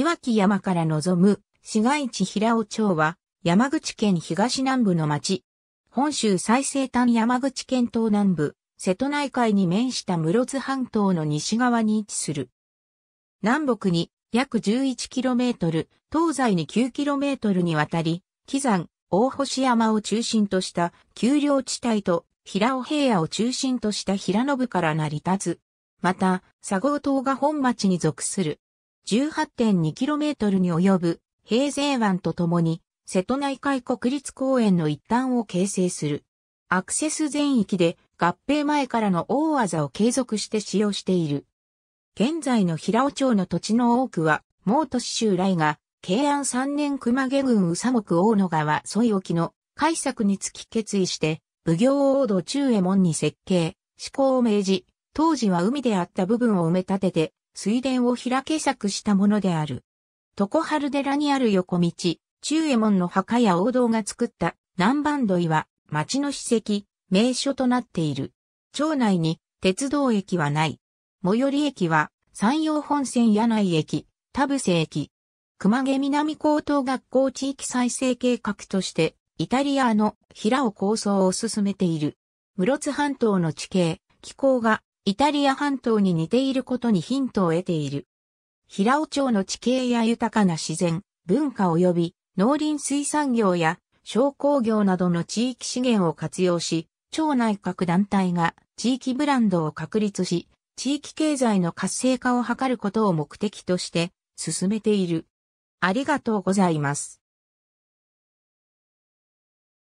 岩木山から望む市街地平尾町は山口県東南部の町。本州最西端山口県東南部、瀬戸内海に面した室津半島の西側に位置する。南北に約 11km、東西に 9km にわたり、木山、大星山を中心とした丘陵地帯と平尾平野を中心とした平野部から成り立つ。また、佐合島が本町に属する 18.2km に及ぶ平成湾とともに瀬戸内海国立公園の一端を形成する。アクセス全域で合併前からの大技を継続して使用している。現在の平尾町の土地の多くは、毛都市州来が、慶安三年熊毛郡宇佐木大野川沿い沖の開削につき決意して、奉行王道中衛門に設計、施行を命じ、当時は海であった部分を埋め立てて、水田を開け削したものである。常春寺にある横道、中衛門の墓や王道が作った南蛮土は町の史跡、名所となっている。町内に鉄道駅はない。最寄り駅は山陽本線柳井駅、田伏駅。熊毛南高等学校地域再生計画として、イタリアの平尾構想を進めている。室津半島の地形、気候がイタリア半島に似ていることにヒントを得ている。平尾町の地形や豊かな自然、文化及び農林水産業や商工業などの地域資源を活用し、町内各団体が地域ブランドを確立し、地域経済の活性化を図ることを目的として進めている。ありがとうございます。